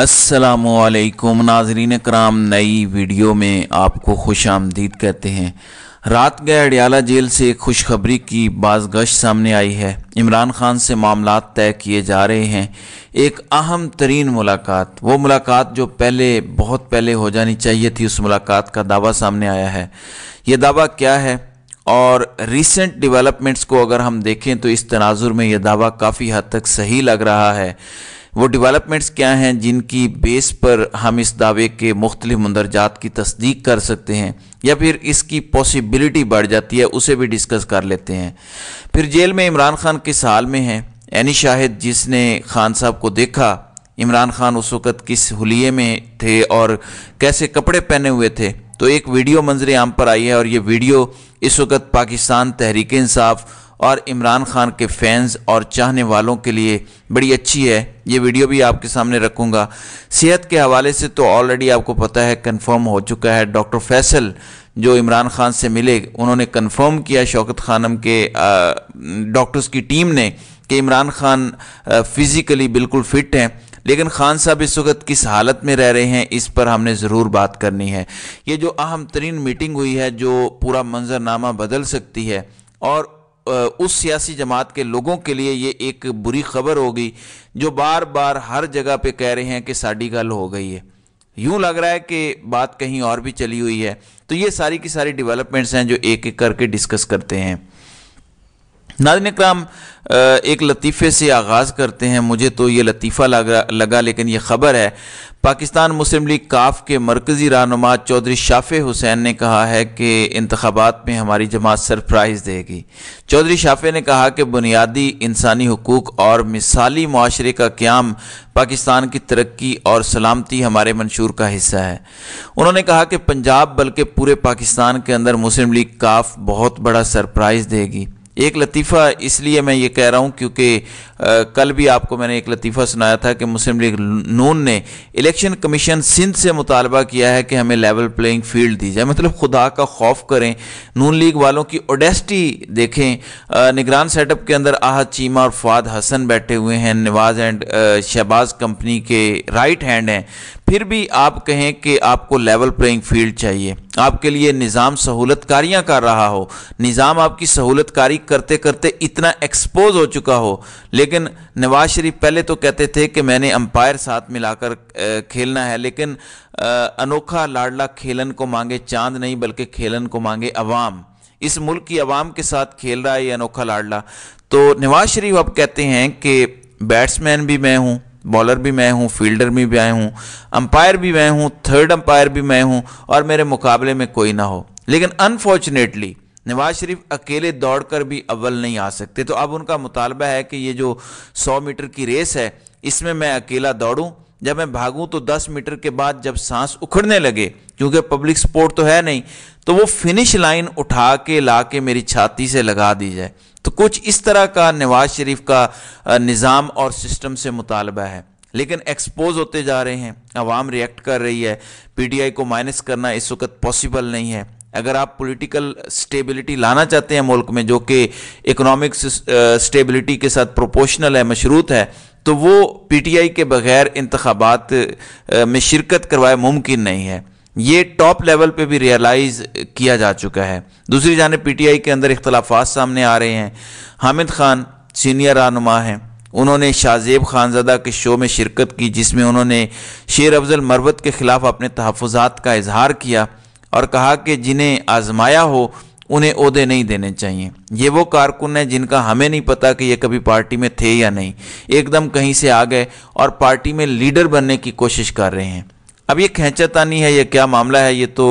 असलकुम नाजरीन कराम नई वीडियो में आपको खुश आमदीद कहते हैं रात गए अडियाला जेल से एक खुशखबरी की बाजगश सामने आई है इमरान खान से मामला तय किए जा रहे हैं एक अहम तरीन मुलाकात वो मुलाकात जो पहले बहुत पहले हो जानी चाहिए थी उस मुलाकात का दावा सामने आया है ये दावा क्या है और रिसेंट डिवेलपमेंट्स को अगर हम देखें तो इस तनाजुर में यह दावा काफ़ी हद तक सही लग रहा है वो डेवलपमेंट्स क्या हैं जिनकी बेस पर हम इस दावे के मुख्तलि मंदरजात की तस्दीक कर सकते हैं या फिर इसकी पॉसिबिलिटी बढ़ जाती है उसे भी डिस्कस कर लेते हैं फिर जेल में इमरान खान किस हाल में हैं एनी शाहिद जिसने खान साहब को देखा इमरान खान उस वक़्त किस हलिए में थे और कैसे कपड़े पहने हुए थे तो एक वीडियो मंजरे आम पर आई है और ये वीडियो इस वक्त पाकिस्तान तहरीक इंसाफ और इमरान खान के फैंस और चाहने वालों के लिए बड़ी अच्छी है ये वीडियो भी आपके सामने रखूँगा सेहत के हवाले से तो ऑलरेडी आपको पता है कंफर्म हो चुका है डॉक्टर फैसल जो इमरान खान से मिले उन्होंने कंफर्म किया शौकत खानम के डॉक्टर्स की टीम ने कि इमरान खान फिज़िकली बिल्कुल फिट हैं लेकिन खान साहब इस वक्त किस हालत में रह रहे हैं इस पर हमने ज़रूर बात करनी है ये जो अहम तरीन मीटिंग हुई है जो पूरा मंजरनामा बदल सकती है और उस सियासी जमात के लोगों के लिए ये एक बुरी खबर होगी जो बार बार हर जगह पे कह रहे हैं कि साड़ी गल हो गई है यूं लग रहा है कि बात कहीं और भी चली हुई है तो ये सारी की सारी डेवलपमेंट्स हैं जो एक एक करके डिस्कस करते हैं नाजन कराम एक लतीफ़े से आगाज़ करते हैं मुझे तो ये लतीफ़ा लगा लगा लेकिन यह ख़बर है पाकिस्तान मुस्लिम लीग काफ के मरकज़ी रहनुमा चौधरी शाफ़ हुसैन ने कहा है कि इंतबात में हमारी जमात सरप्राइज़ देगी चौधरी शाफ़ ने कहा कि बुनियादी इंसानी हकूक़ और मिसाली माशरे का क्याम पाकिस्तान की तरक्की और सलामती हमारे मंशूर का हिस्सा है उन्होंने कहा कि पंजाब बल्कि पूरे पाकिस्तान के अंदर मुस्लिम लीग काफ बहुत बड़ा सरप्राइज़ देगी एक लतीफ़ा इसलिए मैं ये कह रहा हूँ क्योंकि कल भी आपको मैंने एक लतीफ़ा सुनाया था कि मुस्लिम लीग नून ने इलेक्शन कमीशन सिंध से मुतालबा किया है कि हमें लेवल प्लेइंग फील्ड दी जाए मतलब खुदा का खौफ करें नून लीग वालों की ओडेस्टी देखें निगरान सेटअप के अंदर आहद चीमा और फाद हसन बैठे हुए हैं नवाज एंड शहबाज कंपनी के राइट हैंड हैं फिर भी आप कहें कि आपको लेवल प्लेइंग फील्ड चाहिए आपके लिए निज़ाम सहूलत कारियाँ कर रहा हो निज़ाम आपकी सहूलत कारी करते करते इतना एक्सपोज हो चुका हो लेकिन नवाज शरीफ पहले तो कहते थे कि मैंने अंपायर साथ मिलाकर खेलना है लेकिन अनोखा लाडला खेलन को मांगे चांद नहीं बल्कि खेलन को मांगे अवाम इस मुल्क की आवाम के साथ खेल रहा है ये अनोखा लाडला तो नवाज शरीफ अब कहते हैं कि बैट्समैन भी मैं हूँ बॉलर भी मैं हूँ फील्डर भी मैं हूँ अंपायर भी मैं हूँ थर्ड अंपायर भी मैं हूँ और मेरे मुकाबले में कोई ना हो लेकिन अनफॉर्चुनेटली नवाज शरीफ अकेले दौड़कर भी अव्वल नहीं आ सकते तो अब उनका मुतालबा है कि ये जो 100 मीटर की रेस है इसमें मैं अकेला दौड़ूँ जब मैं भागूं तो 10 मीटर के बाद जब सांस उखड़ने लगे क्योंकि पब्लिक स्पोर्ट तो है नहीं तो वो फिनिश लाइन उठा के ला के मेरी छाती से लगा दी जाए तो कुछ इस तरह का नवाज शरीफ का निज़ाम और सिस्टम से मुतालबा है लेकिन एक्सपोज होते जा रहे हैं आवाम रिएक्ट कर रही है पीटीआई को माइनस करना इस वक्त पॉसिबल नहीं है अगर आप पॉलिटिकल स्टेबिलिटी लाना चाहते हैं मुल्क में जो कि इकोनॉमिक स्टेबिलिटी uh, के साथ प्रोपोर्शनल है मशरूत है तो वो पीटीआई के बगैर इंतबात uh, में शिरकत करवाए मुमकिन नहीं है ये टॉप लेवल पे भी रियलाइज़ किया जा चुका है दूसरी जानब पीटीआई के अंदर इख्तलाफा सामने आ रहे हैं हामिद खान सीनियर रहनुमा हैं उन्होंने शाहजेब खानजादा के शो में शिरकत की जिसमें उन्होंने शेर अफजल मरवत के ख़िलाफ़ अपने तहफ़ात का इजहार किया और कहा कि जिन्हें आजमाया हो उन्हें उहदे नहीं देने चाहिए ये वो कारकुन है जिनका हमें नहीं पता कि ये कभी पार्टी में थे या नहीं एकदम कहीं से आ गए और पार्टी में लीडर बनने की कोशिश कर रहे हैं अब ये खेचातानी है ये क्या मामला है ये तो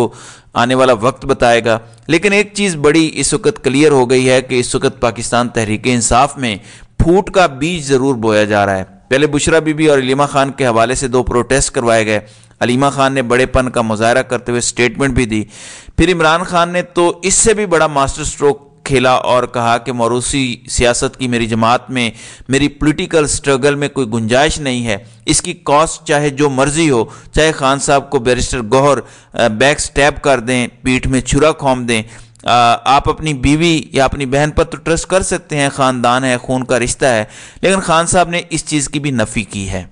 आने वाला वक्त बताएगा लेकिन एक चीज़ बड़ी इस वक्त क्लियर हो गई है कि इस वक्त पाकिस्तान तहरीक इंसाफ में फूट का बीज ज़रूर बोया जा रहा है पहले बुशरा बीबी और इलिमा खान के हवाले से दो प्रोटेस्ट करवाए गए अलीमा खान ने बड़ेपन का मुजाहरा करते हुए स्टेटमेंट भी दी फिर इमरान खान ने तो इससे भी बड़ा मास्टर स्ट्रोक खेला और कहा कि मौरूसी सियासत की मेरी जमात में मेरी पॉलिटिकल स्ट्रगल में कोई गुंजाइश नहीं है इसकी कॉस्ट चाहे जो मर्जी हो चाहे खान साहब को बैरिस्टर गौहर बैक स्टैप कर दें पीठ में छुरा खोम दें आ, आप अपनी बीवी या अपनी बहन पर तो ट्रस्ट कर सकते हैं ख़ानदान है खून का रिश्ता है लेकिन खान साहब ने इस चीज़ की भी नफ़ी की है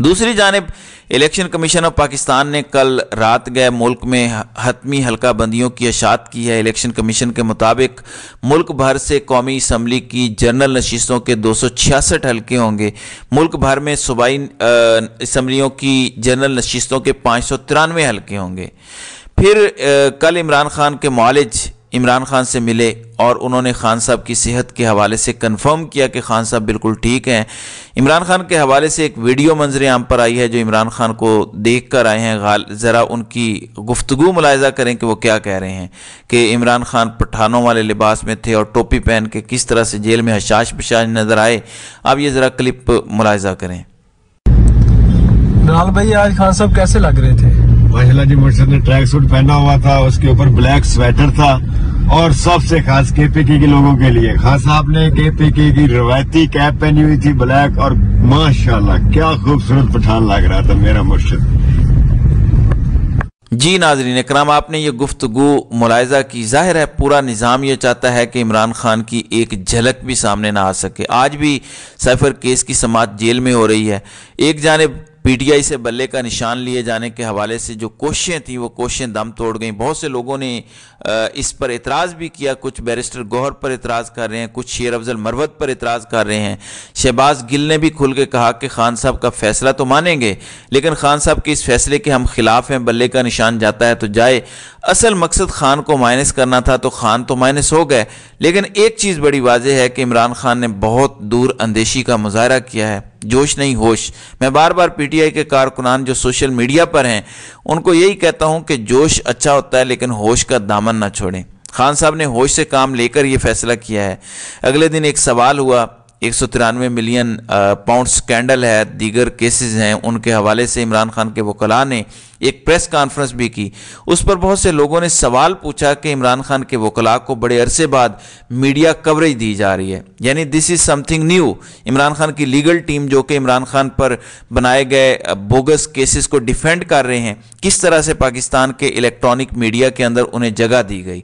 दूसरी जानब इलेक्शन कमीशन ऑफ पाकिस्तान ने कल रात गए मुल्क में हतमी हल्का बंदियों की अशात की है इलेक्शन कमीशन के मुताबिक मुल्क भर से कौमी इसम्बली की जनरल नशीसों के दो सौ छियासठ हल्के होंगे मुल्क भर में सूबाई इसम्बलियों की जनरल नशीसों के पाँच सौ तिरानवे हल्के होंगे फिर आ, कल इमरान खान के मालिज इमरान खान से मिले और उन्होंने खान साहब की सेहत के हवाले से कंफर्म किया कि खान साहब बिल्कुल ठीक हैं इमरान खान के हवाले से एक वीडियो मंजर आम पर आई है जो इमरान खान को देख कर आए हैं ज़रा उनकी गुफ्तु मुलायजा करें कि वो क्या कह रहे हैं कि इमरान खान पठानों वाले लिबास में थे और टोपी पहन के किस तरह से जेल में हशाश पशाश नज़र आए आप ये ज़रा क्लिप मुलायजा करें भाई आज खान साहब कैसे लग रहे थे माशाला जी मुर्शद ने ट्रैक सूट पहना हुआ था उसके ऊपर ब्लैक स्वेटर था और सबसे खास के पी के लोगों के लिए खास हाँ साहब ने के पी की रवायती कैप पहनी हुई थी ब्लैक और माशाल्लाह क्या खूबसूरत पठान लग रहा था मेरा मुर्शद जी नाजरीन कराम आपने ये गुफ्तु मुलायजा की ज़ाहिर है पूरा निज़ाम ये चाहता है कि इमरान खान की एक झलक भी सामने ना आ सके आज भी सैफर केस की समात जेल में हो रही है एक जानब पीटीआई से बल्ले का निशान लिए जाने के हवाले से जो कोशें थी वो कोशें दम तोड़ गई बहुत से लोगों ने इस पर एतराज़ भी किया कुछ बैरिस्टर गौहर पर एतराज़ कर रहे हैं कुछ शेर अफजल मरवत पर एतराज़ कर रहे हैं शहबाज गिल ने भी खुल के कहा कि खान साहब का फैसला तो मानेंगे लेकिन खान साहब के इस फैसले के हम खिलाफ हैं बल्ले का निशान जाता है तो जाए असल मकसद खान को माइनस करना था तो खान तो माइनस हो गए लेकिन एक चीज़ बड़ी वाजह है कि इमरान खान ने बहुत दूर अंदेशी का मुजाहरा किया है जोश नहीं होश मैं बार बार पीटीआई के कारकुनान जो सोशल मीडिया पर हैं उनको यही कहता हूं कि जोश अच्छा होता है लेकिन होश का दामन ना छोड़ें खान साहब ने होश से काम लेकर यह फैसला किया है अगले दिन एक सवाल हुआ एक सौ तिरानवे मिलियन पाउंड स्कैंडल है दीगर केसेस हैं उनके हवाले से इमरान खान के वकला ने एक प्रेस कॉन्फ्रेंस भी की उस पर बहुत से लोगों ने सवाल पूछा कि इमरान खान के वकला को बड़े अरसे बाद मीडिया कवरेज दी जा रही है यानी this is something new Imran Khan की लीगल टीम जो कि इमरान खान पर बनाए गए बोगस केसेस को डिफेंड कर रहे हैं किस तरह से पाकिस्तान के इलेक्ट्रॉनिक मीडिया के अंदर उन्हें जगह दी गई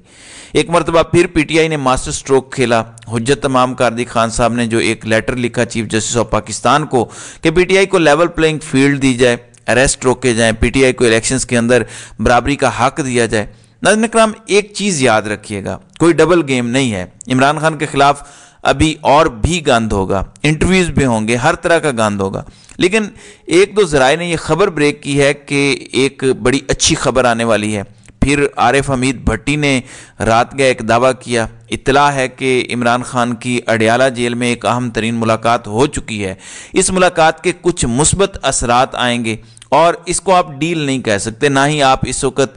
एक मरतबा फिर पीटीआई ने मास्टर स्ट्रोक खेला हजत तमाम कारदी खान साहब ने जो एक लेटर लिखा चीफ जस्टिस ऑफ पाकिस्तान को कि पीटीआई को लेवल प्लेइंग फील्ड दी जाए अरेस्ट रोके जाएं पीटीआई को इलेक्शंस के अंदर बराबरी का हक दिया जाए नाजन कराम एक चीज़ याद रखिएगा कोई डबल गेम नहीं है इमरान खान के खिलाफ अभी और भी गंद होगा इंटरव्यूज़ भी होंगे हर तरह का गंद होगा लेकिन एक दो जराए ने यह खबर ब्रेक की है कि एक बड़ी अच्छी खबर आने वाली है फिर आरिफ हमीद भट्टी ने रात गए एक दावा किया इतला है कि इमरान खान की अडयाला जेल में एक अहम तरीन मुलाकात हो चुकी है इस मुलाकात के कुछ मुस्बत असरात आएंगे और इसको आप डील नहीं कह सकते ना ही आप इस वक्त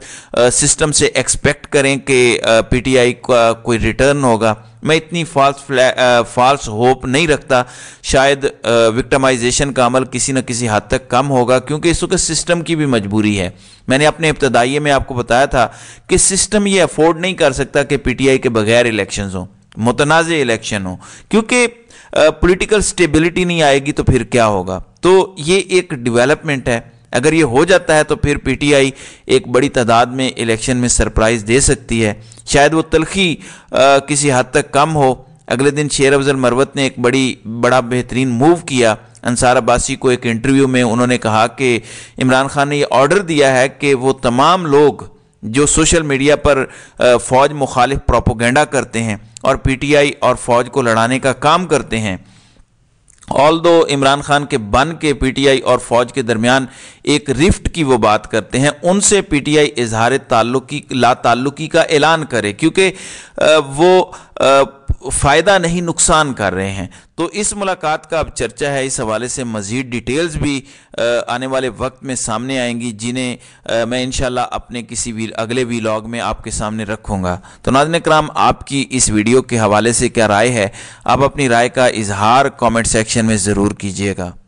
सिस्टम से एक्सपेक्ट करें कि पीटीआई का कोई रिटर्न होगा मैं इतनी फॉल्स फॉल्स होप नहीं रखता शायद विक्टमाइजेशन का अमल किसी न किसी हद तक कम होगा क्योंकि इस वक्त सिस्टम की भी मजबूरी है मैंने अपने इब्तदाइये में आपको बताया था कि सिस्टम ये अफोर्ड नहीं कर सकता कि पीटीआई के बगैर इलेक्शन हों मुतनाज़ इलेक्शन हो क्योंकि पॉलिटिकल स्टेबिलिटी नहीं आएगी तो फिर क्या होगा तो ये एक डेवलपमेंट है अगर ये हो जाता है तो फिर पीटीआई एक बड़ी तादाद में इलेक्शन में सरप्राइज दे सकती है शायद वो तलखी आ, किसी हद तक कम हो अगले दिन शेर अफजल मरवत ने एक बड़ी बड़ा बेहतरीन मूव किया अंसार अब्बासी को एक इंटरव्यू में उन्होंने कहा कि इमरान खान ने ये ऑर्डर दिया है कि वो तमाम लोग जो सोशल मीडिया पर फ़ौज मुखालिफ प्रोपोगेंडा करते हैं और पीटीआई और फ़ौज को लड़ाने का काम करते हैं ऑल दो इमरान खान के बन के पीटीआई और फौज के दरमियान एक रिफ्ट की वो बात करते हैं उनसे पीटीआई इजहार ताल्लुकी ला ताल्लुकी का ऐलान करे क्योंकि वो फ़ायदा नहीं नुकसान कर रहे हैं तो इस मुलाकात का अब चर्चा है इस हवाले से मज़ीद डिटेल्स भी आने वाले वक्त में सामने आएंगी जिन्हें मैं इन अपने किसी वी, अगले वीलॉग में आपके सामने रखूँगा तो नाजन कराम आपकी इस वीडियो के हवाले से क्या राय है आप अपनी राय का इजहार कॉमेंट सेक्शन में ज़रूर कीजिएगा